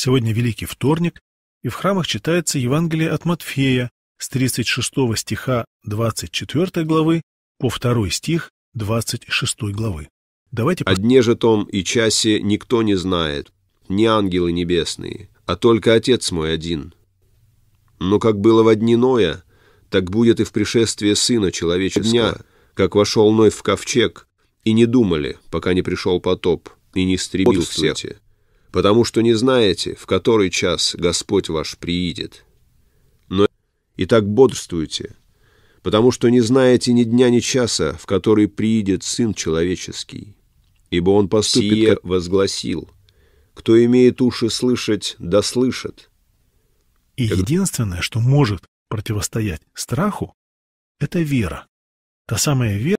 Сегодня Великий Вторник, и в храмах читается Евангелие от Матфея с 36 стиха 24 главы по 2 стих 26 главы. Давайте... «О дне же том и часе никто не знает, ни ангелы небесные, а только Отец мой один. Но как было во дни Ноя, так будет и в пришествии Сына Человеческого, дня, как вошел Ной в ковчег, и не думали, пока не пришел потоп, и не истребил всех потому что не знаете, в который час Господь ваш приидет. Но и так бодрствуйте, потому что не знаете ни дня, ни часа, в который приидет Сын Человеческий. Ибо Он поступит, Сие как возгласил, кто имеет уши слышать, да слышит. И как... единственное, что может противостоять страху, это вера. Та самая вера,